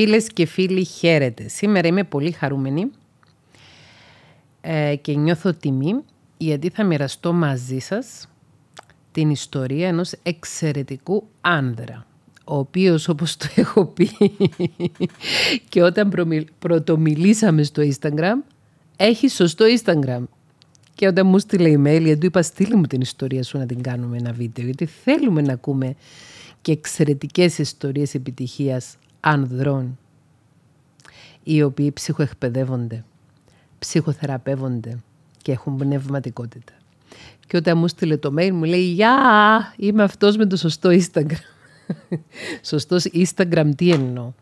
Φίλες και φίλοι χαίρετε. Σήμερα είμαι πολύ χαρούμενη ε, και νιώθω τιμή γιατί θα μοιραστώ μαζί σας την ιστορία ενός εξαιρετικού άνδρα ο οποίος όπως το έχω πει και όταν πρωτομιλήσαμε στο Instagram έχει σωστό Instagram και όταν μου στείλε email γιατί του είπα στείλ μου την ιστορία σου να την κάνουμε ένα βίντεο γιατί θέλουμε να ακούμε και εξαιρετικές ιστορίες επιτυχίας ανδρών οι οποίοι ψυχοεκπαιδεύονται, ψυχοθεραπεύονται και έχουν πνευματικότητα. Και όταν μου στείλε το mail μου λέει «Γεια, είμαι αυτός με το σωστό Instagram». Σωστός Instagram τι εννοώ.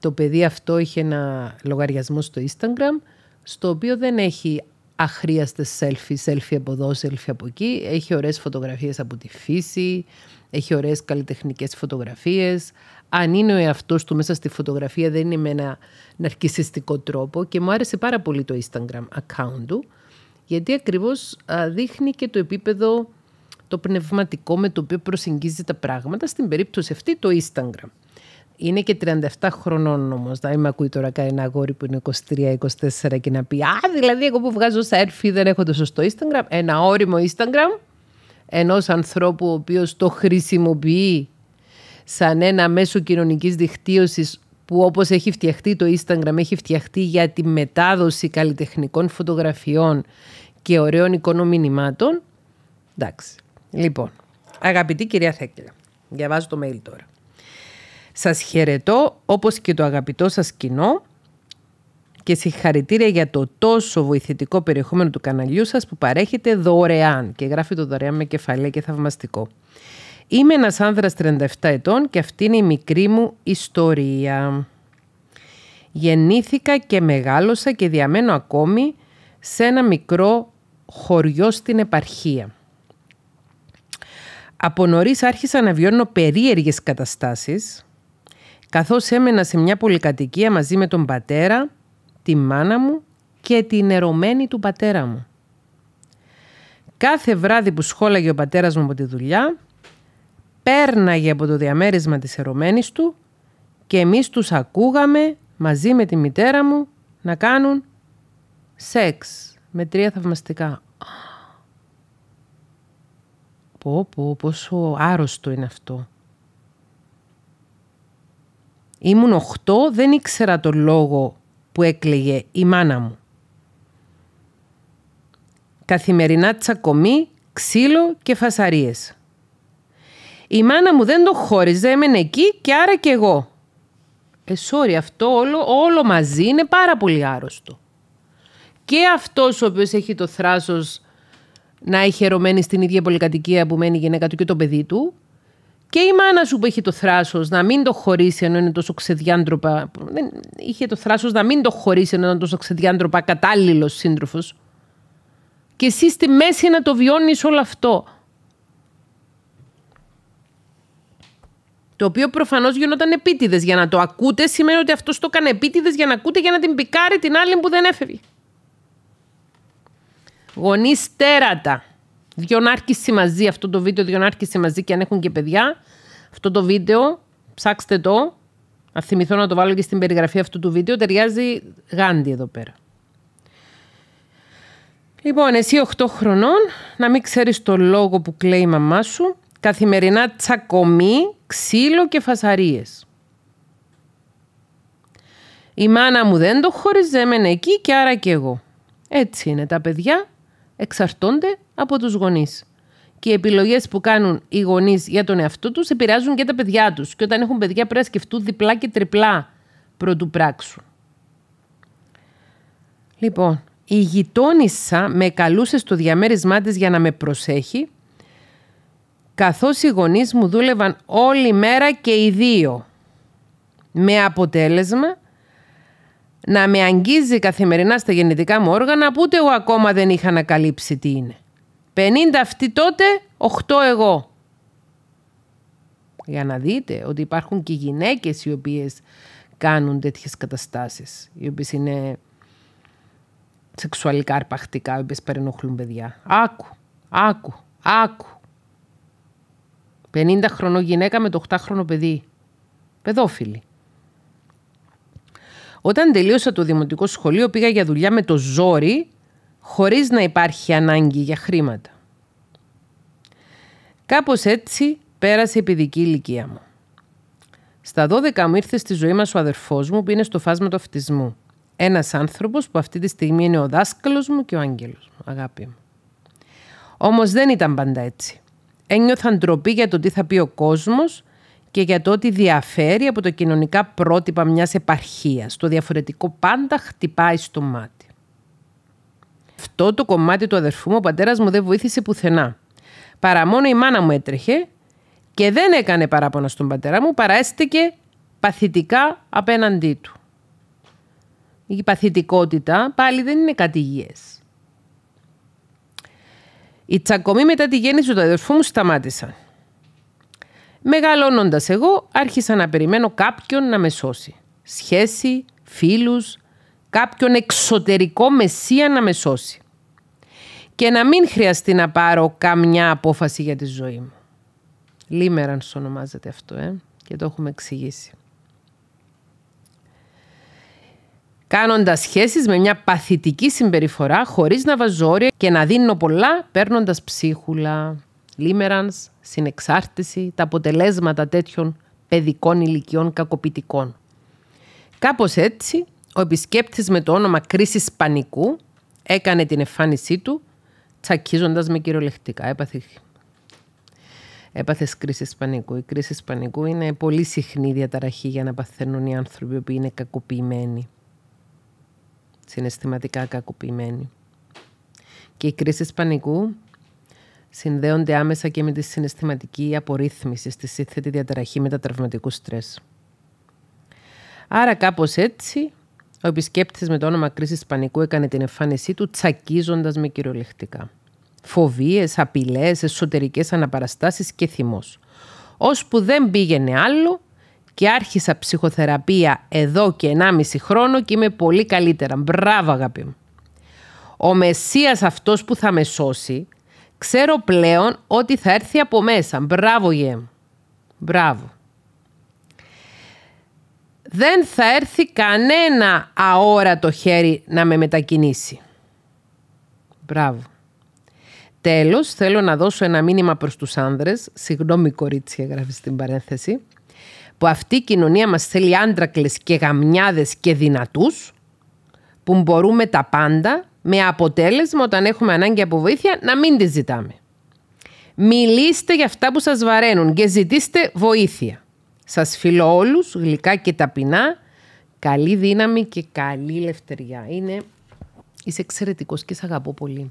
Το παιδί αυτό είχε ένα λογαριασμό στο Instagram στο οποίο δεν έχει αχρίαστε selfie, selfie από εδώ, selfie από εκεί. Έχει ωραίες φωτογραφίες από τη φύση, έχει ωραίες καλλιτεχνικές φωτογραφίες. Αν είναι ο εαυτός του μέσα στη φωτογραφία δεν είναι με ένα ναρκισιστικό τρόπο και μου άρεσε πάρα πολύ το Instagram account του γιατί ακριβώς δείχνει και το επίπεδο το πνευματικό με το οποίο προσεγγίζει τα πράγματα στην περίπτωση αυτή το Instagram. Είναι και 37 χρονών όμως. Δεν με ακούει τώρα κανένα αγόρι που είναι 23-24 και να πει Α, δηλαδή εγώ που βγάζω selfie δεν έχω το σωστό Instagram. Ένα όριμο Instagram ενός ανθρώπου ο οποίος το χρησιμοποιεί σαν ένα μέσο κοινωνικής δικτύωσης που όπως έχει φτιαχτεί το Instagram, έχει φτιαχτεί για τη μετάδοση καλλιτεχνικών φωτογραφιών και ωραίων εικόνων μηνυμάτων. Εντάξει. Λοιπόν, αγαπητή κυρία Θέκελα, διαβάζω το mail τώρα. Σας χαιρετώ όπως και το αγαπητό σας κοινό και συγχαρητήρια για το τόσο βοηθητικό περιεχόμενο του καναλιού σας που παρέχετε δωρεάν και γράφει το δωρεάν με κεφαλαία και θαυμαστικό. Είμαι ένας άνδρας 37 ετών και αυτή είναι η μικρή μου ιστορία. Γεννήθηκα και μεγάλωσα και διαμένω ακόμη σε ένα μικρό χωριό στην επαρχία. Από νωρίς άρχισα να βιώνω περίεργες καταστάσεις καθώς έμενα σε μια πολυκατοικία μαζί με τον πατέρα, τη μάνα μου και την ερωμένη του πατέρα μου. Κάθε βράδυ που σχόλαγε ο πατέρας μου από τη δουλειά, πέρναγε από το διαμέρισμα της ερωμένης του και εμείς τους ακούγαμε μαζί με τη μητέρα μου να κάνουν σεξ με τρία θαυμαστικά. Πω πω πόσο άρρωστο είναι αυτό. Ήμουν 8, δεν ήξερα το λόγο που έκλαιγε η μάνα μου. Καθημερινά τσακωμή, ξύλο και φασαρίες. Η μάνα μου δεν το χώριζε, έμενε εκεί και άρα και εγώ. Ε, sorry, αυτό όλο, όλο μαζί είναι πάρα πολύ άρρωστο. Και αυτός ο οποίος έχει το θράσος να έχει ερωμένη στην ίδια πολυκατοικία που μένει η γυναίκα του και το παιδί του και η μάνα σου που είχε το θράσος να μην το χωρίσει ενώ είναι τόσο ξεδιάντροπα. Δεν είχε το θράσος να μην το χωρίσει ενώ είναι τόσο ξεδιάντροπα κατάλληλος σύντροφος. Και εσύ στη μέση να το βιώνεις όλο αυτό. Το οποίο προφανώς γινόταν επίτηδες. Για να το ακούτε σημαίνει ότι αυτός το έκανε επίτηδες για να ακούτε για να την πικάρει την άλλη που δεν έφευγε. Γονείς τέρατα. Διονάρκηση μαζί, αυτό το βίντεο διονάρκηση μαζί και αν έχουν και παιδιά. Αυτό το βίντεο, ψάξτε το. να θυμηθώ να το βάλω και στην περιγραφή αυτού του βίντεο, ταιριάζει γάντι εδώ πέρα. Λοιπόν, εσύ 8 χρονών, να μην ξέρεις το λόγο που κλαίει η μαμά σου, καθημερινά τσακωμί, ξύλο και φασαρίες. Η μάνα μου δεν το χωριζέμενε εκεί και άρα και εγώ. Έτσι είναι τα παιδιά εξαρτώνται από τους γονείς. Και οι επιλογές που κάνουν οι γονείς για τον εαυτό τους επηρεάζουν και τα παιδιά τους. Και όταν έχουν παιδιά πρέπει να σκεφτούν διπλά και τριπλά πρωτού πράξουν. Λοιπόν, η γειτόνισσα με καλούσε στο διαμέρισμά της για να με προσέχει, καθώς οι γονείς μου δούλευαν όλη μέρα και οι δύο. Με αποτέλεσμα να με αγγίζει καθημερινά στα γεννητικά μου όργανα που ούτε εγώ ακόμα δεν είχα ανακαλύψει τι είναι. 50 αυτοί τότε, 8 εγώ. Για να δείτε ότι υπάρχουν και γυναίκες οι οποίες κάνουν τέτοιες καταστάσεις, οι οποίες είναι σεξουαλικά αρπαχτικά, οι οποίες παρενοχλούν παιδιά. Άκου, άκου, άκου. 50 χρόνο γυναίκα με το 8χρονο παιδί. Παιδόφιλοι. Όταν τελείωσα το δημοτικό σχολείο, πήγα για δουλειά με το ζόρι, χωρίς να υπάρχει ανάγκη για χρήματα. Κάπως έτσι πέρασε η παιδική ηλικία μου. Στα 12 μου ήρθε στη ζωή μας ο αδερφός μου που είναι στο φάσμα του αυτισμού. Ένας άνθρωπος που αυτή τη στιγμή είναι ο δάσκαλος μου και ο άγγελος μου, αγάπη μου. Όμως δεν ήταν πάντα έτσι. Ένιωθαν ντροπή για το τι θα πει ο κόσμος και για το ότι διαφέρει από τα κοινωνικά πρότυπα μιας επαρχίας. Το διαφορετικό πάντα χτυπάει στο μάτι. Αυτό το κομμάτι του αδερφού μου ο πατέρας μου δεν βοήθησε πουθενά. Παρά μόνο η μάνα μου έτρεχε και δεν έκανε παράπονα στον πατέρα μου, έστηκε παθητικά απέναντί του. Η παθητικότητα πάλι δεν είναι κάτι υγιές. Οι μετά τη γέννηση του αδερφού μου σταμάτησαν. Μεγαλώνοντας εγώ, άρχισα να περιμένω κάποιον να με σώσει. Σχέση, φίλους, κάποιον εξωτερικό μεσία να με σώσει. Και να μην χρειαστεί να πάρω καμιά απόφαση για τη ζωή μου. Λίμεραν ονομάζεται αυτό, ε? και το έχουμε εξηγήσει. Κάνοντας σχέσεις με μια παθητική συμπεριφορά, χωρίς να βάζω και να δίνω πολλά, παίρνοντας ψίχουλα λίμερανς, συνεξάρτηση, τα αποτελέσματα τέτοιων παιδικών ηλικιών κακοποιητικών. Κάπως έτσι, ο επισκέπτης με το όνομα κρίση πανικού έκανε την εμφάνισή του, τσακίζοντας με κυριολεκτικά. Έπαθε, έπαθες κρίση πανικού. Η κρίση πανικού είναι πολύ συχνή διαταραχή για να παθαίνουν οι άνθρωποι που είναι κακοποιημένοι. Συναισθηματικά κακοποιημένοι. Και η κρίση πανικού συνδέονται άμεσα και με τη συναισθηματική απορρίθμιση στη σύνθετη διαταραχή μετατραυματικού στρες. Άρα κάπως έτσι, ο επισκέπτης με το όνομα κρίσης πανικού έκανε την εμφάνισή του τσακίζοντας με κυριολεκτικά. Φοβίες, απειλές, εσωτερικές αναπαραστάσεις και θυμός. που δεν πήγαινε άλλο και άρχισα ψυχοθεραπεία εδώ και 1,5 χρόνο και είμαι πολύ καλύτερα. Μπράβο αγάπη μου. Ο Μεσσίας αυτός που θα με σώσει Ξέρω πλέον ότι θα έρθει από μέσα. Μπράβο, γε Μπράβο. Δεν θα έρθει κανένα αόρατο χέρι να με μετακινήσει. Μπράβο. Τέλος, θέλω να δώσω ένα μήνυμα προς τους άνδρες. Συγγνώμη κορίτσια, γράφει στην παρένθεση. Που αυτή η κοινωνία μας θέλει άντρακλες και γαμιάδες και δυνατούς. Που μπορούμε τα πάντα με αποτέλεσμα όταν έχουμε ανάγκη από βοήθεια να μην τη ζητάμε. Μιλήστε για αυτά που σας βαραίνουν και ζητήστε βοήθεια. Σας φιλώ όλους γλυκά και ταπεινά. Καλή δύναμη και καλή ελευθεριά. Είναι... Είσαι εξαιρετικός και σε αγαπώ πολύ.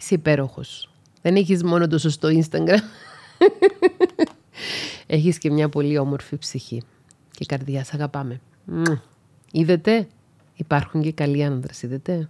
Είσαι υπέροχος. Δεν έχεις μόνο το σωστό Instagram. έχεις και μια πολύ όμορφη ψυχή. Και καρδιά, σ' αγαπάμε. Είδατε, Υπάρχουν και καλοί άνδρες, είδατε.